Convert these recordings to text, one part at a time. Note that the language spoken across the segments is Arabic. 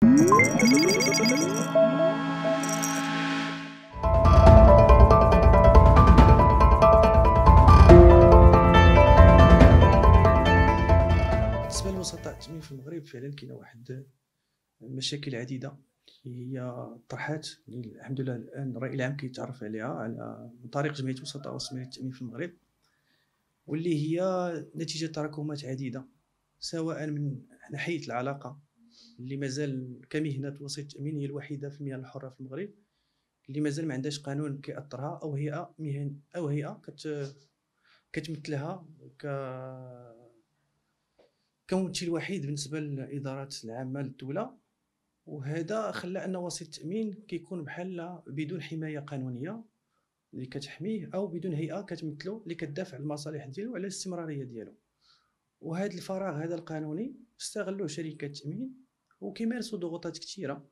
بالنسبه للوسطاء التموين في المغرب فعلا كاينه واحد مشاكل عديده اللي هي طرحات يعني الحمد لله الان الراي العام كيتعرف عليها على من طريق جمعيه وسطاء وسميه التامين في المغرب واللي هي نتيجه تراكمات عديده سواء من ناحيه العلاقه اللي مازال كمهنه وسيط التامين هي الوحيده في المهن الحره في المغرب اللي مازال ما عندهاش قانون كيأثرها او هي مهن او هي كت كتمثلها ك كممثل وحيد بالنسبه للادارات العامه للدوله وهذا خلى ان وسيط التامين كيكون بحال بدون حمايه قانونيه اللي كتحميه او بدون هيئه كتمثلو اللي كتدافع على المصالح ديالو على الاستمراريه ديالو وهذا الفراغ هذا القانوني استغلوه شركه التامين وكيمارسوا ضغوطات كثيره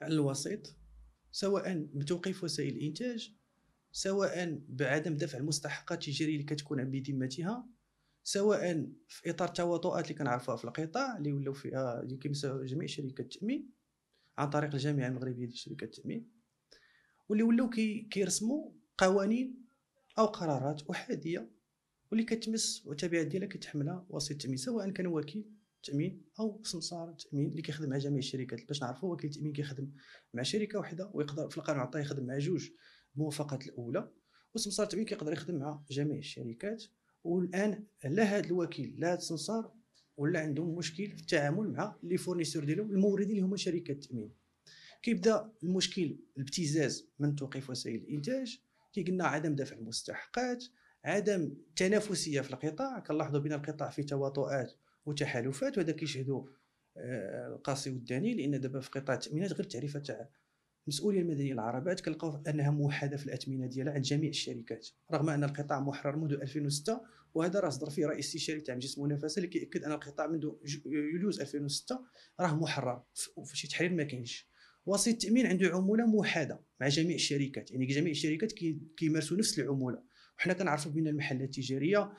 على الوسيط سواء بتوقيف وسائل الانتاج سواء بعدم دفع المستحقات التجاريه اللي كتكون بذمتها سواء في اطار التواطؤات اللي كنعرفوها في القطاع اللي ولاو فيها اللي كيمسها جميع شركات التامين عن طريق الجامعه المغربيه لشركات التامين واللي ولاو كيرسموا قوانين او قرارات احاديه واللي كتمس والتبعات ديالها كتحملها وسيط التامين سواء كان وكيل التامين او سمسار التامين اللي كيخدم مع جميع الشركات باش نعرفوا وكيل التامين كيخدم مع شركه واحده ويقدر في القانون عطاه يخدم مع جوج الموافقات الاولى وسمسار التامين كيقدر يخدم مع جميع الشركات والان لا هذا الوكيل لا هذا السمسار ولا عندهم مشكل في التعامل مع لي فورنيسور ديالهم الموردين اللي هما شركات التامين كيبدا المشكل الابتزاز من توقيف وسائل الانتاج كي قلنا عدم دفع المستحقات عدم التنافسيه في القطاع كنلاحظوا بان القطاع فيه تواطؤات وتحالفات وهذا كيشهدوا آه، القاصي والداني لان دابا في قطاع التامينات غير التعريفه تاع المسؤوليه المدنيه للعربات كنلقاو انها موحده في الاثمنه ديالها عند جميع الشركات رغم ان القطاع محرر منذ 2006 وهذا راه صدر فيه رئيس استشاري تاع مجلس المنافسه اللي كياكد ان القطاع منذ يوليوز 2006 راه محرر في شي تحرير ما كاينش وسيط التامين عنده عموله موحده مع جميع الشركات يعني جميع الشركات كيمارسوا نفس العموله وحنا كنعرفوا بان المحلات التجاريه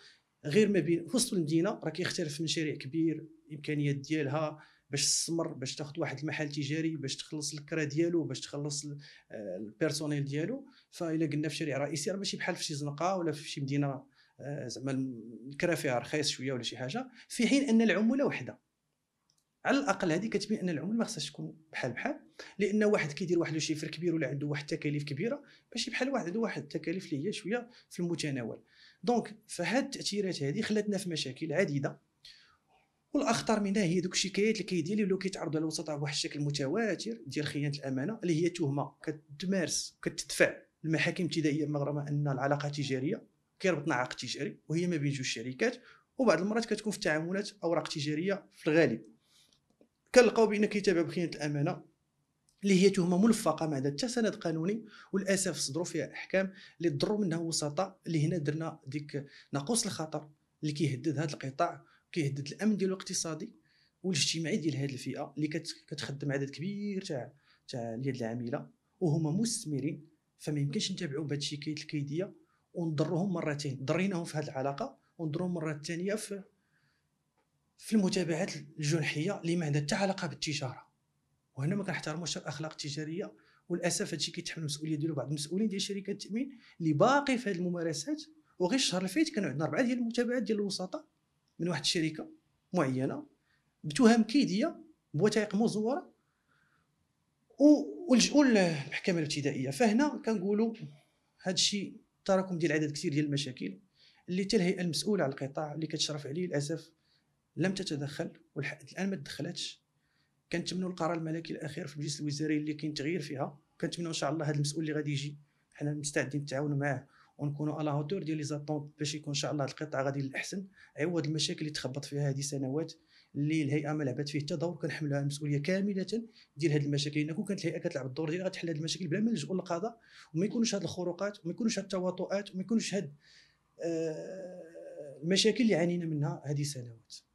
غير ما بين وسط المدينه راه كيختلف مشاريع كبير الامكانيات ديالها باش تستمر باش تاخذ واحد المحل تجاري باش تخلص الكرا ديالو باش تخلص البيرسونيل آه، ديالو فالا قلنا في شارع رئيسي راه ماشي بحال في شي زنقه ولا في شي مدينه آه، زعما الكرا فيها رخيص شويه ولا شي حاجه في حين ان العموله وحده على الاقل هذه كتبين ان العمله ما خصهاش تكون بحال بحال لان واحد كيدير واحد الشيفر كبير ولا عنده واحد التكاليف كبيره ماشي بحال واحد عنده واحد التكاليف اللي هي شويه في المتناول دونك فهاد التاثيرات هذه خلاتنا في مشاكل عديده والاخطر منها هي دوك الشكايات اللي كيدير اللي ولاو كيتعرضوا على بواحد الشكل متواتر ديال خيانه الامانه اللي هي تهمه كتمارس كتدفع المحاكم الابتدائيه المغربه ان العلاقه تجاريه كيربطنا عقد تجاري وهي ما بين جوج شركات وبعض المرات كتكون في تعاملات اوراق تجاريه في الغالب كنلقاو بان كيتابع بخيانه الامانه اللي هي تهمه ملفقه ما عندها حتى سند قانوني وللاسف صدروا فيها احكام اللي ضروا منها وسطاء اللي هنا درنا ديك ناقوس الخطر اللي كيهدد هذا القطاع كيهدد الامن ديالو الاقتصادي والاجتماعي ديال هذه الفئه اللي كتخدم عدد كبير تاع تاع اليد العامله وهما مستثمرين فما يمكنش نتابعوا بهذا الشيء الكيديه ونضروهم مرتين ضريناهم في هذه العلاقه ونضروهم مره ثانيه في في المتابعات الجنحيه اللي ما عندها حتى علاقه بالتجاره وهنا ما كنحترموش الاخلاق التجاريه وللاسف هادشي كيتحمل المسؤوليه ديالو بعض المسؤولين ديال شركات التامين اللي باقي في هذه الممارسات وغير الشهر اللي فات كانوا عندنا اربعه ديال المتابعات ديال الوسطاء من واحد الشركه معينه بتهم كيديه بوثائق مزوره ولجؤوا للمحكمه الابتدائيه فهنا كنقولوا هذا الشيء تراكم ديال عدد كثير ديال المشاكل اللي حتى الهيئه المسؤوله على القطاع اللي كتشرف عليه للاسف لم تتدخل ولحد الان ما تدخلتش كنتمنوا القرار الملكي الاخير في المجلس الوزاري اللي كاين تغيير فيها كنتمنوا ان شاء الله هذا المسؤول اللي غادي يجي حنا مستعدين نتعاونوا معاه ونكونوا على هوتور ديال لي باش يكون ان شاء الله القطاع غادي للاحسن عوض المشاكل اللي تخبط فيها هذه سنوات اللي الهيئه ما لعبت فيه حتى دور كنحملها المسؤوليه كامله ديال هذه المشاكل لان كون كانت الهيئه كتلعب الدور ديالها غتحل هذه المشاكل بلا ما نلجؤوا للقضاء وما يكونوش هذه الخروقات وما يكونوش هذه التواطؤات وما يكونوش هذه آه، المشاكل اللي عانينا منها هذه سنوات